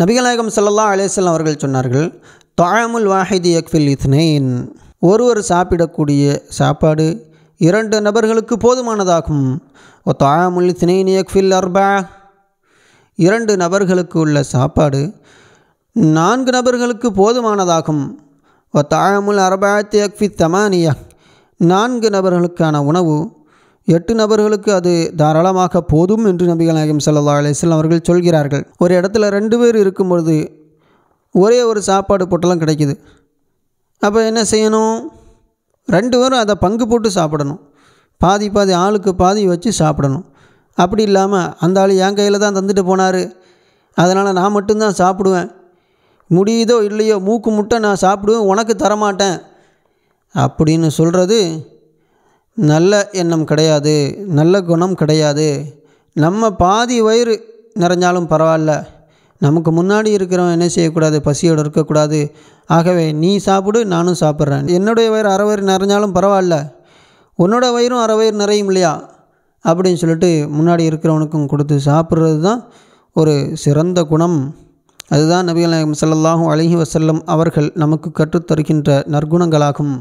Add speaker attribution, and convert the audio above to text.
Speaker 1: நபிகநாயகம் சல்லா அலேசல் அவர்கள் சொன்னார்கள் தொழாமுல் வாஹிதி யக்ஃபில் இத்னேன் ஒருவர் சாப்பிடக்கூடிய சாப்பாடு இரண்டு நபர்களுக்கு போதுமானதாகும் ஓ தொழாமுல் இத்னேன் யக்ஃபில் அர்பா இரண்டு நபர்களுக்கு உள்ள சாப்பாடு நான்கு நபர்களுக்கு போதுமானதாகும் ஓ தாழமுல் அரபாத்தி அக்ஃபி தமானியா நான்கு நபர்களுக்கான உணவு எட்டு நபர்களுக்கு அது தாராளமாக போதும் என்று நபிகள் நாயகம் சல்லா அலிஸ்லாம் அவர்கள் சொல்கிறார்கள் ஒரு இடத்துல ரெண்டு பேர் இருக்கும் பொழுது ஒரே ஒரு சாப்பாடு போட்டெல்லாம் கிடைக்கிது அப்போ என்ன செய்யணும் ரெண்டு பேரும் அதை பங்கு போட்டு சாப்பிடணும் பாதி பாதி ஆளுக்கு பாதி வச்சு சாப்பிடணும் அப்படி இல்லாமல் அந்த ஆள் என் கையில் தான் தந்துட்டு போனார் அதனால் நான் மட்டும்தான் சாப்பிடுவேன் முடியுதோ இல்லையோ மூக்கு முட்டை நான் சாப்பிடுவேன் உனக்கு தரமாட்டேன் அப்படின்னு சொல்கிறது நல்ல எண்ணம் கிடையாது நல்ல குணம் கிடையாது நம்ம பாதி வயிறு நிறைஞ்சாலும் பரவாயில்ல நமக்கு முன்னாடி இருக்கிறவன் என்ன செய்யக்கூடாது பசியோடு இருக்கக்கூடாது ஆகவே நீ சாப்பிடு நானும் சாப்பிட்றேன் என்னுடைய வயிறு அரை வயிறு நிறைஞ்சாலும் பரவாயில்ல உன்னோட வயிறும் அரை வயிறு நிறையும் இல்லையா அப்படின்னு சொல்லிட்டு முன்னாடி இருக்கிறவனுக்கும் கொடுத்து சாப்பிட்றது தான் ஒரு சிறந்த குணம் அதுதான் நபிகள் நாயகம் சல்லாஹும் அழகி வசல்லம் அவர்கள் நமக்கு கற்றுத்தருகின்ற நற்குணங்களாகும்